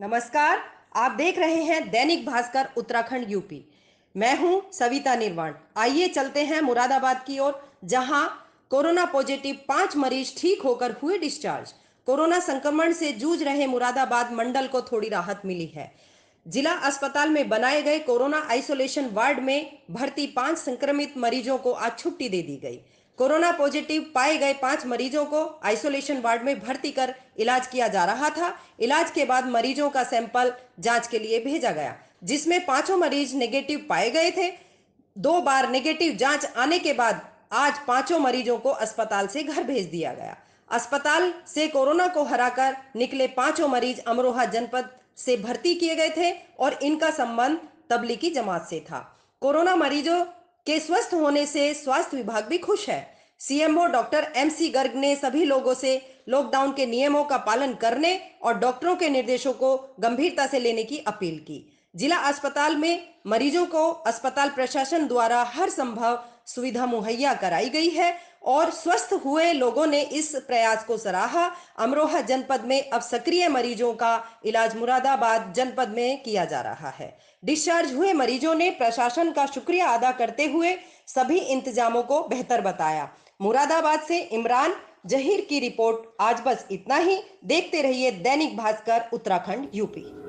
नमस्कार आप देख रहे हैं दैनिक भास्कर उत्तराखंड यूपी मैं हूं सविता निर्वाण आइए चलते हैं मुरादाबाद की ओर जहां कोरोना पॉजिटिव पांच मरीज ठीक होकर हुए डिस्चार्ज कोरोना संक्रमण से जूझ रहे मुरादाबाद मंडल को थोड़ी राहत मिली है जिला अस्पताल में बनाए गए कोरोना आइसोलेशन वार्ड में भर्ती पांच संक्रमित मरीजों को आज छुट्टी दे दी गई कोरोना पॉजिटिव पाए गए पांच मरीजों को आइसोलेशन वार्ड में भर्ती कर इलाज किया जा रहा था इलाज के बाद मरीजों का सैंपल जांच के लिए भेजा गया जिसमें पांचों मरीज नेगेटिव पाए गए थे दो बार नेगेटिव जांच आने के बाद आज पांचों मरीजों को अस्पताल से घर भेज दिया गया अस्पताल से कोरोना को हराकर निकले पांचों मरीज अमरोहा जनपद से भर्ती किए गए थे और इनका संबंध तबलीगी जमात से था कोरोना मरीजों के स्वस्थ होने से स्वास्थ्य विभाग भी खुश है CMO doctor M C Garg ने सभी लोगों से लॉकडाउन के नियमों का पालन करने और डॉक्टरों के निर्देशों को गंभीरता से लेने की अपील की जिला अस्पताल में मरीजों को अस्पताल प्रशासन द्वारा हर संभव सुविधा मुहैया कराई गई है और स्वस्थ हुए लोगों ने इस प्रयास को सराहा अमरोहा जनपद में अब सक्रिय मरीजों का इलाज मुरादाबाद जनपद में किया जा रहा है डिस्चार्ज हुए मरीजों ने प्रशासन का शुक्रिया अदा करते हुए सभी इंतजामों को बेहतर बताया मुरादाबाद से इमरान जहीर की रिपोर्ट आज बस इतना ही देखते रहिए दैनिक भास्कर उत्तराखंड यूपी